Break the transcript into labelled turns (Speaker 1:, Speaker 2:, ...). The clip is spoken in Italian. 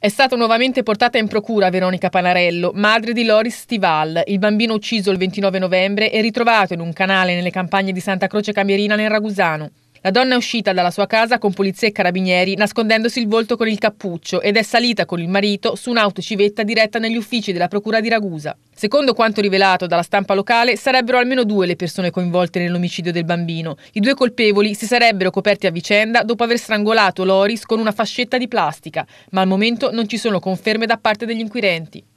Speaker 1: È stata nuovamente portata in procura Veronica Panarello, madre di Loris Stival, il bambino ucciso il 29 novembre e ritrovato in un canale nelle campagne di Santa Croce Camerina nel Ragusano. La donna è uscita dalla sua casa con polizia e carabinieri nascondendosi il volto con il cappuccio ed è salita con il marito su un'auto civetta diretta negli uffici della procura di Ragusa. Secondo quanto rivelato dalla stampa locale, sarebbero almeno due le persone coinvolte nell'omicidio del bambino. I due colpevoli si sarebbero coperti a vicenda dopo aver strangolato Loris con una fascetta di plastica, ma al momento non ci sono conferme da parte degli inquirenti.